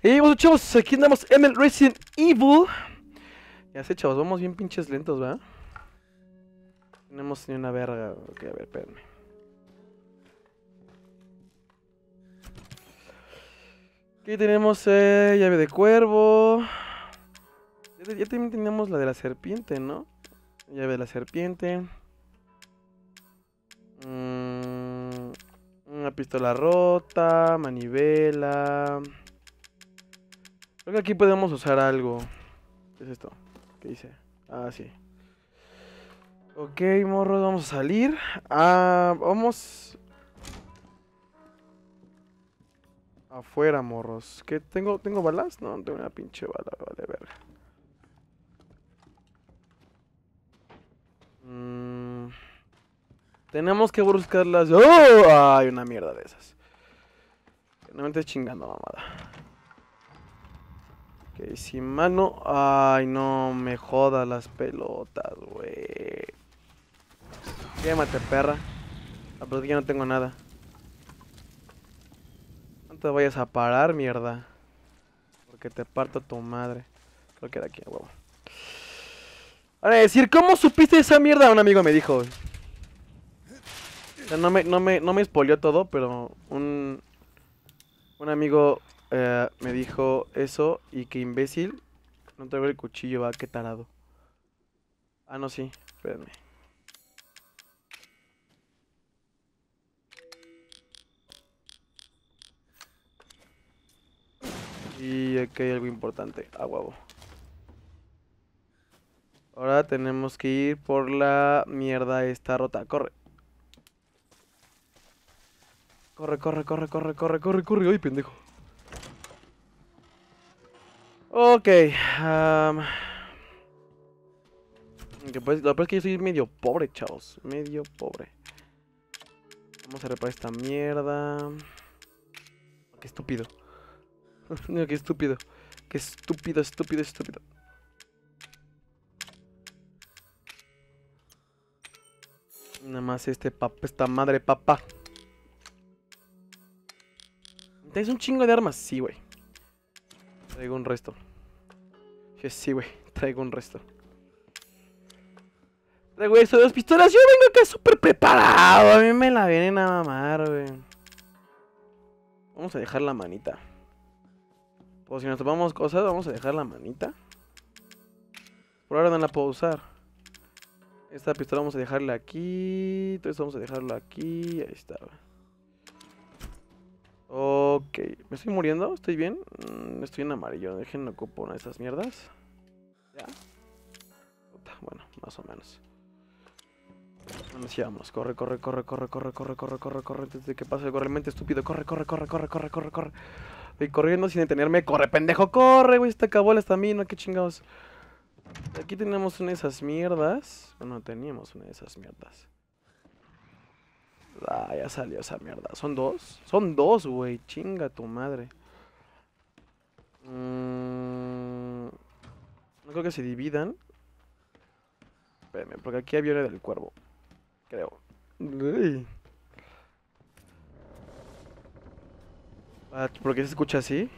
Y bueno, chavos, aquí andamos en el Resident Evil. Ya sé, chavos, vamos bien pinches lentos, ¿verdad? Tenemos ni una verga. Ok, a ver, espérame. Aquí tenemos eh, llave de cuervo. Ya, también tenemos la de la serpiente, ¿no? Llave de la serpiente. Mm, una pistola rota, manivela. Creo que aquí podemos usar algo. ¿Qué es esto? ¿Qué dice? Ah, sí. Ok, morros, vamos a salir. Ah, vamos... Afuera, morros. ¿Qué? ¿Tengo, ¿Tengo balas? No, no tengo una pinche bala, vale, verga. Mm. Tenemos que buscarlas. ¡Oh! Hay una mierda de esas. No me estés chingando, mamada. Ok, sin mano. Ay, no me joda las pelotas, güey. Quémate, perra. La verdad ya no tengo nada. No te vayas a parar, mierda. Porque te parto tu madre. Creo que era aquí, huevo. Ahora decir, ¿cómo supiste esa mierda? Un amigo me dijo. O sea, no me, no me, no me todo, pero un, un amigo eh, me dijo eso y que imbécil. No traigo el cuchillo, va, qué tarado. Ah, no, sí, espérenme Y aquí hay algo importante, a ah, Ahora tenemos que ir por la mierda esta rota, corre. Corre, corre, corre, corre, corre, corre, corre, corre. pendejo. Ok. pues, lo que es que yo soy medio pobre, chavos. Medio pobre. Vamos a reparar esta mierda. Qué estúpido. no, qué estúpido. Qué estúpido, estúpido, estúpido. Nada más este papá, esta madre papá. Tienes un chingo de armas, sí, güey. Traigo un resto. Que sí, güey, traigo un resto. Traigo esto dos pistolas. Yo vengo acá súper preparado. A mí me la vienen a mamar, güey. Vamos a dejar la manita. Pues si nos tomamos cosas, vamos a dejar la manita. Por ahora no la puedo usar. Esta pistola vamos a dejarla aquí. Entonces vamos a dejarlo aquí. Ahí está, güey. Ok, ¿me estoy muriendo? ¿Estoy bien? estoy en amarillo, déjenme ocupo una de esas mierdas. Ya. Bueno, más o menos. Vamos, corre, Corre, corre, corre, corre, corre, corre, corre, corre, corre. Antes de que pase algo estúpido. Corre, corre, corre, corre, corre, corre, corre. Y corriendo sin detenerme. Corre, pendejo, corre, güey. Esta está acabó no qué chingados. Aquí tenemos una de esas mierdas. Bueno, teníamos una de esas mierdas. Ah, ya salió esa mierda. ¿Son dos? Son dos, güey. Chinga tu madre. Mm, no creo que se dividan. Espérame, porque aquí había el del cuervo. Creo. Ah, ¿Por qué se escucha así?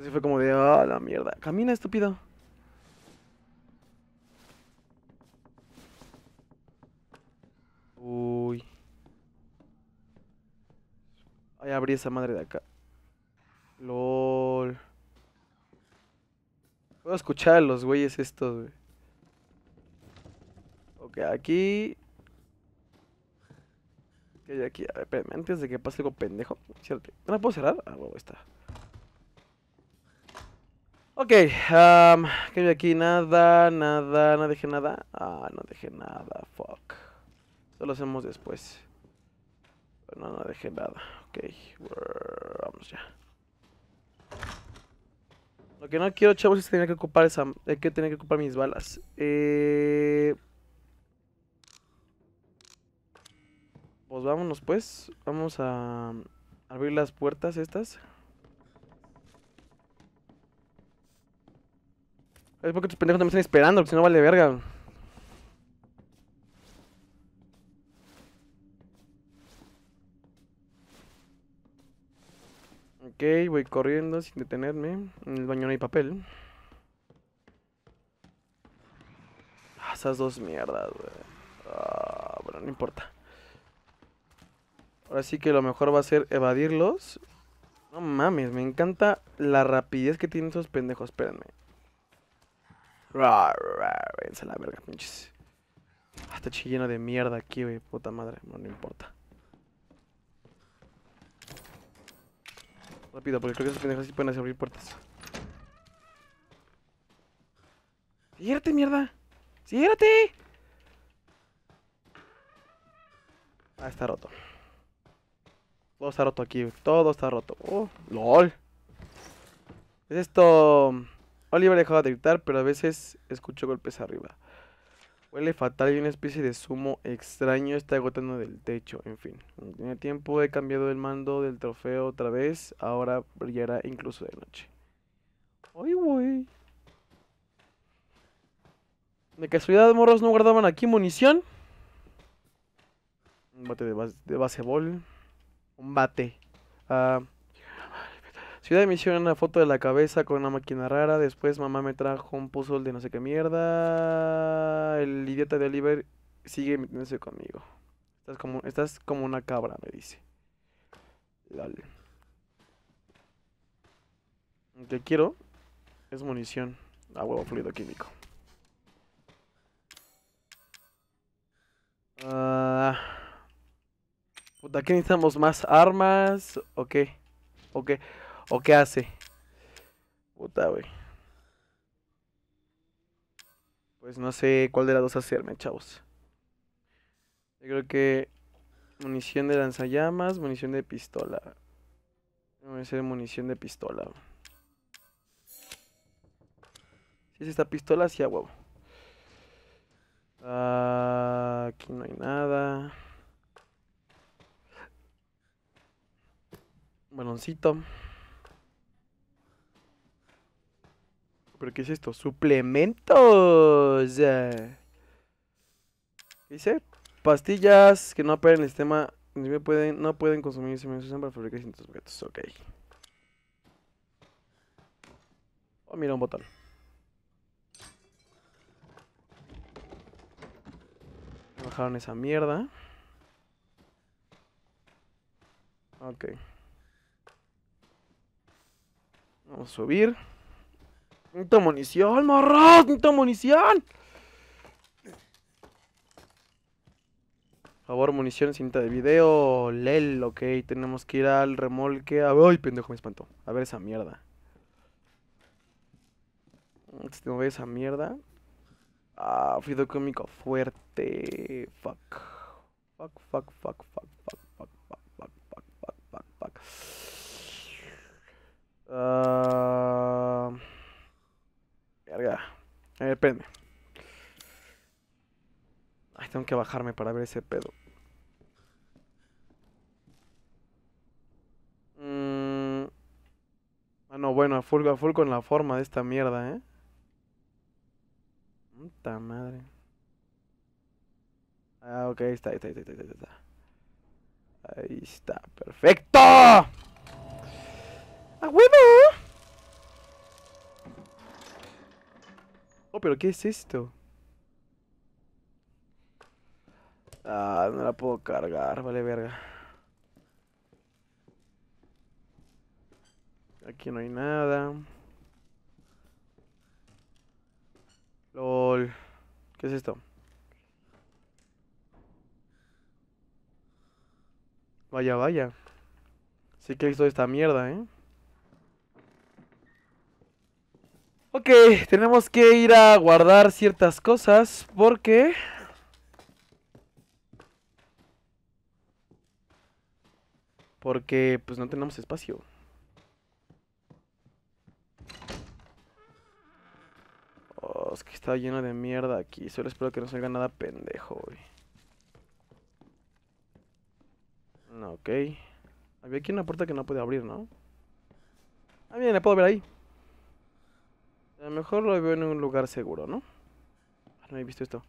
Así fue como de, ah, la mierda. Camina, estúpido. Uh... Ahí abrí esa madre de acá. LOL. Puedo escuchar a los güeyes estos, güey. Ok, aquí. ¿Qué hay aquí? A ver, antes de que pase algo pendejo. ¿No la puedo cerrar? Ah, luego está. Ok, um, ¿qué hay aquí? Nada, nada, no dejé nada. Ah, no dejé nada, fuck. Eso lo hacemos después. No, no dejé nada. Ok, vamos ya. Lo que no quiero, chavos, es tener que ocupar esa. Eh, que tener que ocupar mis balas. Eh, pues vámonos pues. Vamos a abrir las puertas estas. Es porque tus pendejos me están esperando, porque si no vale verga. Ok, voy corriendo sin detenerme. En el baño no hay papel. Ah, esas dos mierdas, güey. Ah, no importa. Ahora sí que lo mejor va a ser evadirlos. No mames, me encanta la rapidez que tienen esos pendejos. Espérenme. Váyanse la verga, pinches. Ah, está lleno de mierda aquí, güey. Puta madre, no importa. Rápido, porque creo que esos pendejos sí pueden abrir puertas. ¡Ciérrate, mierda! ¡Ciérrate! Ah, está roto. Todo está roto aquí, todo está roto. ¡Oh! ¡Lol! Es esto... Oliver dejaba de gritar, pero a veces escucho golpes arriba. Huele fatal y una especie de zumo extraño está agotando del techo. En fin, no tenía tiempo, he cambiado el mando del trofeo otra vez. Ahora brillará incluso de noche. ¡Ay, güey! ¿De casualidad, morros, no guardaban aquí munición? Un bate de, base, de baseball. Un bate. Ah... Ciudad de Misión, una foto de la cabeza con una máquina rara. Después mamá me trajo un puzzle de no sé qué mierda. El idiota de Oliver sigue metiéndose conmigo. Estás como, estás como una cabra, me dice. Dale. Lo que quiero es munición. A huevo fluido químico. Ah... puta, ¿qué necesitamos? ¿Más armas? ¿O qué? necesitamos más armas Ok, ok. ¿O qué hace? Puta, güey. Pues no sé cuál de las dos hacerme, chavos. Yo creo que munición de lanzallamas, munición de pistola. No voy a hacer munición de pistola. Si es esta pistola, sí, huevo. Ah, aquí no hay nada. Baloncito. ¿Pero qué es esto? Suplementos. ¿Qué dice? Pastillas que no operan el sistema. No pueden, no pueden consumirse, me usan para fabricar de objetos. Ok. Oh, mira, un botón. Bajaron esa mierda. Ok. Vamos a subir. Necesito munición, morros. Necesito munición. Por favor, munición, cinta de video. Lel, ok. Tenemos que ir al remolque. ay, pendejo, me espantó. A ver esa mierda. Si no esa mierda. Ah, fido cómico fuerte. Fuck. Fuck, fuck, fuck, fuck, fuck, fuck, fuck, fuck, fuck, fuck, fuck, fuck. Uh... Verga. ver, espérenme. Ay, tengo que bajarme para ver ese pedo. Bueno, mm. Ah, no, bueno, a full, a full con la forma de esta mierda, ¿eh? Puta madre. Ah, ok, ahí está, ahí está, ahí está, ahí está. Ahí está, perfecto. ¡A huevo! pero ¿qué es esto? Ah, no la puedo cargar, vale verga. Aquí no hay nada. LOL. ¿Qué es esto? Vaya, vaya. Sí que es esta mierda, ¿eh? Ok, tenemos que ir a guardar ciertas cosas porque... Porque pues no tenemos espacio. Oh, es que está lleno de mierda aquí. Solo espero que no salga nada pendejo, güey. ok. Había aquí una puerta que no puede abrir, ¿no? Ah, bien, la puedo ver ahí. A lo mejor lo veo en un lugar seguro, ¿no? Ah, no he visto esto.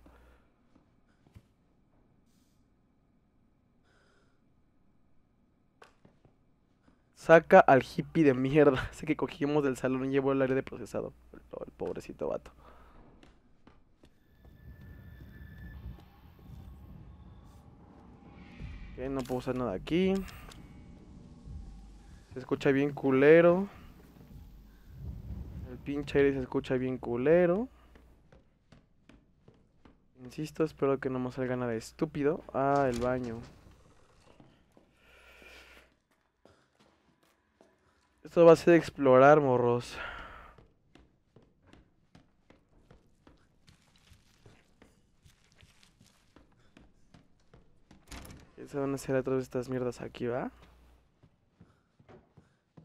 Saca al hippie de mierda. Sé que cogimos del salón y llevó el área de procesado. Oh, el pobrecito vato. Ok, no puedo usar nada aquí. Se escucha bien culero pinche aire se escucha bien culero. Insisto, espero que no me salga nada estúpido. Ah, el baño. Esto va a ser explorar, morros. ¿Eso se van a hacer a de estas mierdas aquí, va?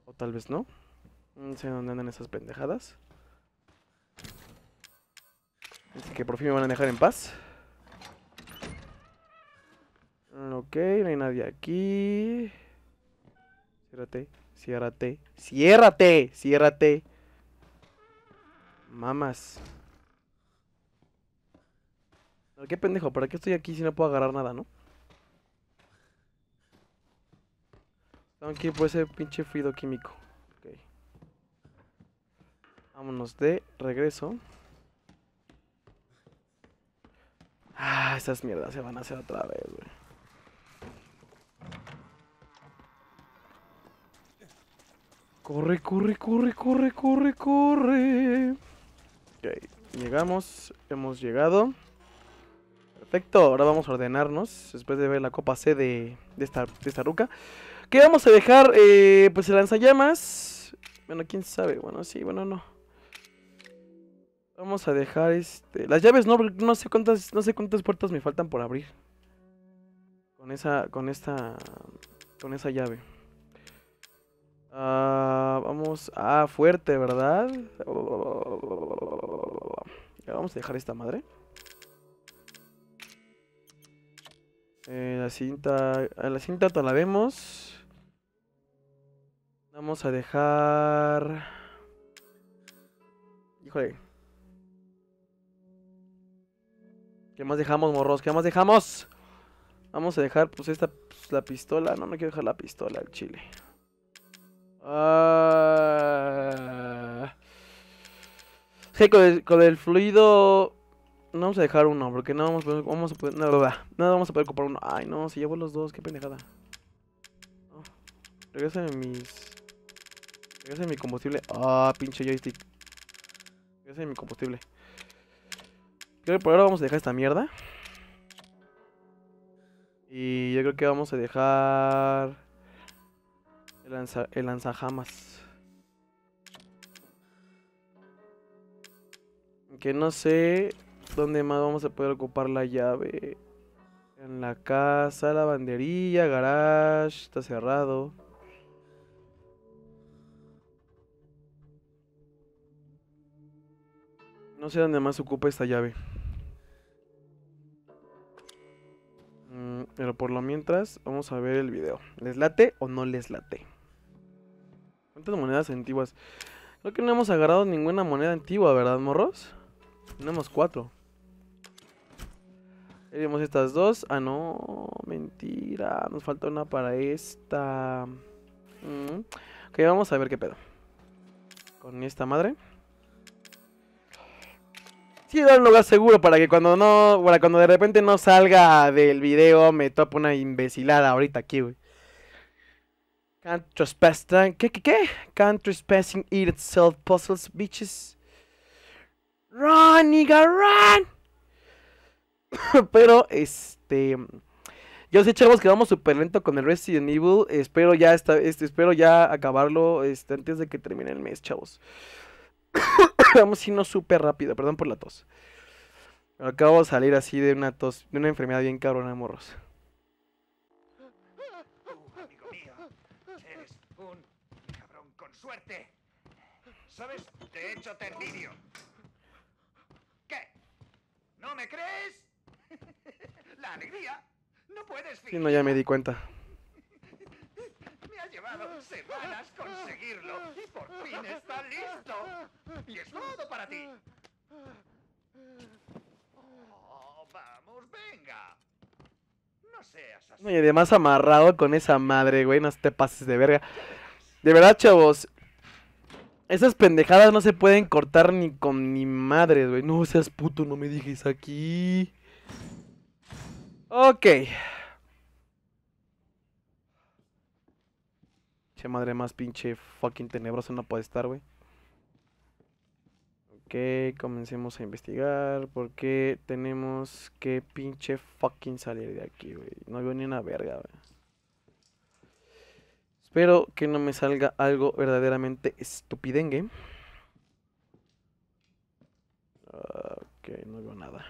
O tal vez no. No sé dónde andan esas pendejadas. Así que por fin me van a dejar en paz. Ok, no hay nadie aquí. Ciérrate, ciérrate, ciérrate, ciérrate. Mamas. ¿Qué pendejo? ¿Para qué estoy aquí si no puedo agarrar nada, no? Están aquí por ese pinche frido químico. Vámonos de regreso. Ah, estas mierdas se van a hacer otra vez, güey. Corre, corre, corre, corre, corre, corre. Ok, llegamos, hemos llegado. Perfecto, ahora vamos a ordenarnos después de ver la copa C de, de esta, de ruca. Que vamos a dejar? Eh, pues el lanzallamas. Bueno, quién sabe, bueno, sí, bueno, no. Vamos a dejar este. Las llaves no, no sé cuántas, no sé cuántas puertas me faltan por abrir. Con esa. Con esta. Con esa llave. Ah, vamos. a ah, fuerte, ¿verdad? vamos a dejar esta madre. Eh, la cinta. Eh, la cinta la vemos. Vamos a dejar. Híjole. ¿Qué más dejamos, morros? ¿Qué más dejamos? Vamos a dejar, pues, esta, pues, la pistola. No, no quiero dejar la pistola El chile. Hey, ah. Sí, con el, fluido... No vamos a dejar uno, porque no vamos a poder... Vamos a poder no, no, vamos a poder comprar uno. Ay, no, si llevo los dos, qué pendejada. No. mis... Regresen mi combustible. Ah, pinche joystick. Regresen mi combustible creo que por ahora vamos a dejar esta mierda. Y yo creo que vamos a dejar el, lanza, el lanzajamas. Que no sé dónde más vamos a poder ocupar la llave. En la casa, lavandería, garage, está cerrado. No sé dónde más ocupa esta llave. Mm, pero por lo mientras, vamos a ver el video. ¿Les late o no les late? ¿Cuántas monedas antiguas? Creo que no hemos agarrado ninguna moneda antigua, ¿verdad, morros? Tenemos cuatro. Tenemos estas dos. Ah, no. Mentira. Nos falta una para esta. Mm. Ok, vamos a ver qué pedo. Con esta madre sí dar un lugar seguro para que cuando no, Bueno, cuando de repente no salga del video me topo una imbecilada ahorita aquí, güey. Can't trespass, ¿qué, qué, qué? Can't trespassing eat itself puzzles, bitches. Run, nigga, run. Pero, este... Yo sé, chavos, que vamos súper lento con el Resident Evil. Espero ya, esta, este, espero ya acabarlo este, antes de que termine el mes, chavos. vamos a irnos súper rápido, perdón por la tos. Acabo de salir así de una tos, de una enfermedad bien cabrona, morros. amigo mío, eres un cabrón con suerte. ¿Sabes? Te he hecho ternidio. ¿Qué? ¿No me crees? la alegría. No puedes fingir. Sí, no, ya me di cuenta conseguirlo y es todo para ti. Oh, vamos, venga. No seas Y además amarrado con esa madre, güey, no te pases de verga. De verdad, chavos, esas pendejadas no se pueden cortar ni con ni madre, güey. No seas puto, no me dijes aquí. Ok. madre más pinche fucking tenebrosa no puede estar, güey. Ok, comencemos a investigar. Porque tenemos que pinche fucking salir de aquí, güey? No veo ni una verga, güey. Espero que no me salga algo verdaderamente estupidengue. Ok, no veo nada.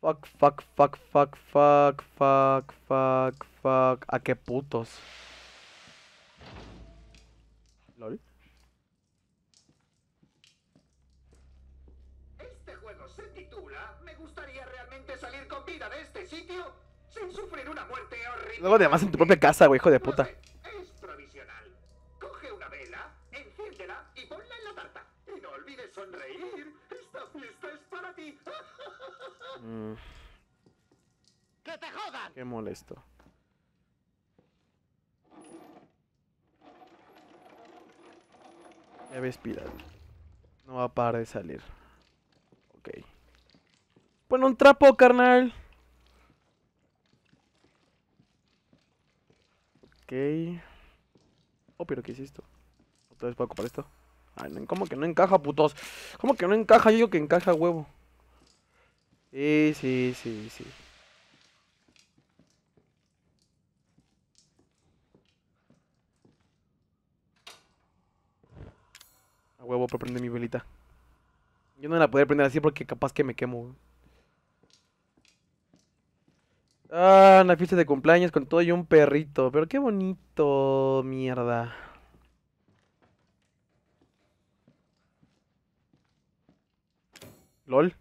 Fuck, Fuck, fuck, fuck, fuck, fuck, fuck, fuck, fuck. ¿A qué putos? ¿Lol? Este juego se titula Me gustaría realmente salir con vida de este sitio sin sufrir una muerte horrible. Luego además en tu propia casa, güey, hijo de puta. Es provisional. Coge una vela, enciéndela y ponla en la tarta. Y no olvides sonreír. Esta fiesta es para ti. mm. ¡Que te jodan! Qué molesto. Llave espiral. No va a parar de salir. Ok. Bueno, un trapo, carnal. Ok. Oh, pero ¿qué es esto? ¿Otra vez puedo ocupar esto? Ay, ¿cómo que no encaja, putos? ¿Cómo que no encaja? Yo que encaja, huevo. Sí, sí, sí, sí. huevo para prender mi velita. Yo no la podría prender así porque capaz que me quemo, Ah, una fiesta de cumpleaños con todo y un perrito. Pero qué bonito, mierda. LOL.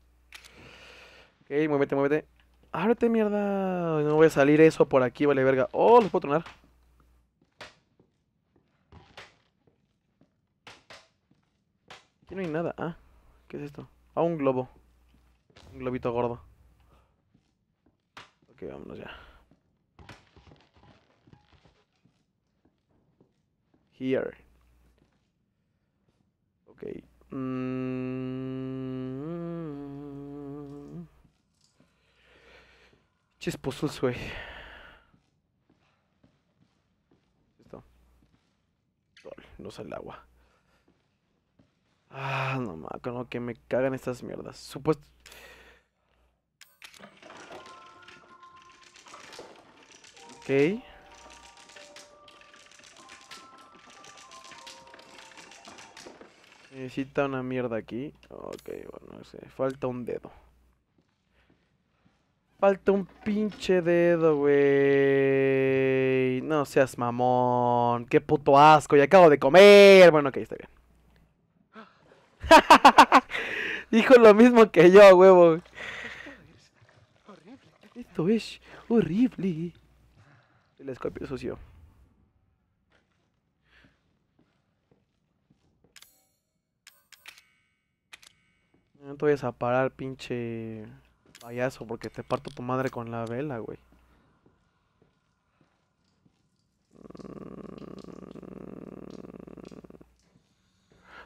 Ok, muévete, muévete. Ábrete, mierda. No voy a salir eso por aquí, vale verga. Oh, los puedo tronar. no hay nada. Ah, ¿qué es esto? Ah, un globo. Un globito gordo. Ok, vámonos ya. Here. Ok. Mm... Chisposos, Esto. No sale agua. Ah, no mames, con lo que me cagan estas mierdas. Supuesto. Ok. Necesita una mierda aquí. Ok, bueno, no sé. Falta un dedo. Falta un pinche dedo, güey. No seas mamón. Qué puto asco. Y acabo de comer. Bueno, ok, está bien. Dijo lo mismo que yo, huevo. Esto es horrible. El escorpio sucio. No te vayas a parar, pinche payaso, porque te parto tu madre con la vela, güey.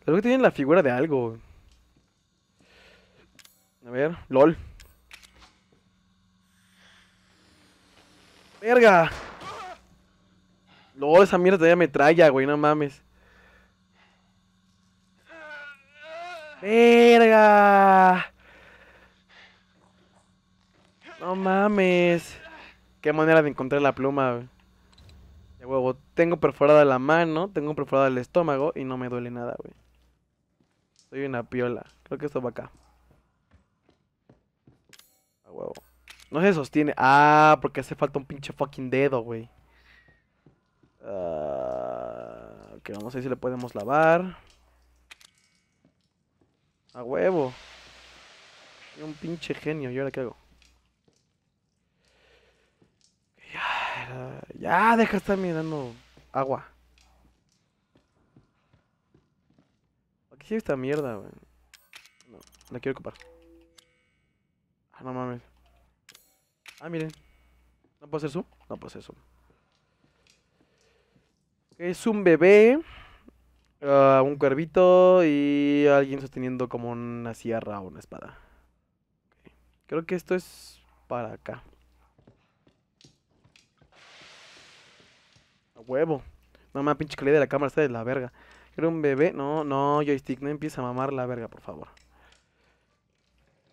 Creo que tienen la figura de algo. A ver, LOL. ¡Verga! LOL, esa mierda todavía me traía, güey, no mames. ¡Verga! No mames. Qué manera de encontrar la pluma, güey. De huevo, tengo perforada la mano, tengo perforada el estómago y no me duele nada, güey. Soy una piola. Creo que esto va acá. A huevo. No se sostiene. Ah, porque hace falta un pinche fucking dedo, güey. Que ah, vamos a ver si le podemos lavar. A huevo. un pinche genio. ¿Y ahora qué hago? Ya, ya deja estar mirando agua. ¿Qué es esta mierda, güey? No, la quiero ocupar. Ah, no mames. Ah, miren. ¿No puedo hacer zoom? No puedo hacer zoom. Es un bebé, ah, un cuervito y alguien sosteniendo como una sierra o una espada. Creo que esto es para acá. A huevo. Mamá, mames, pinche calidad de la cámara está de la verga. Era un bebé. No, no, joystick, no empieza a mamar la verga, por favor.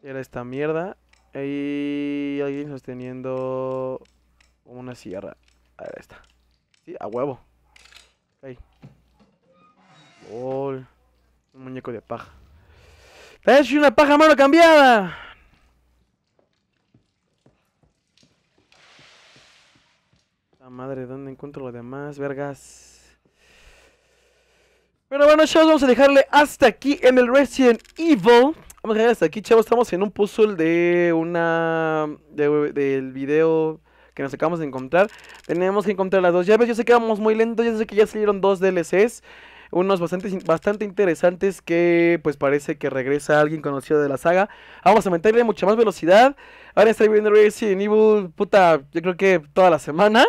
Era esta mierda. Ahí, alguien sosteniendo una sierra. Ahí está. Sí, a huevo. Ahí. Un muñeco de paja. ¡Es una paja mano cambiada! La madre, ¿dónde encuentro lo demás? Vergas. Pero bueno, chavos, vamos a dejarle hasta aquí en el Resident Evil. Vamos a dejarle hasta aquí, chavos. Estamos en un puzzle de una... del video que nos acabamos de encontrar. Tenemos que encontrar las dos llaves. Yo sé que vamos muy lento. Yo sé que ya salieron dos DLCs. Unos bastante, interesantes que pues parece que regresa alguien conocido de la saga. Vamos a meterle mucha más velocidad. Ahora estoy viendo Resident Evil, puta, yo creo que toda la semana.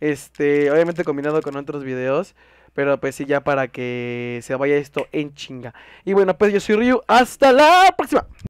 Este, obviamente combinado con otros videos. Pero pues sí, ya para que se vaya esto en chinga. Y bueno, pues yo soy Ryu. Hasta la próxima.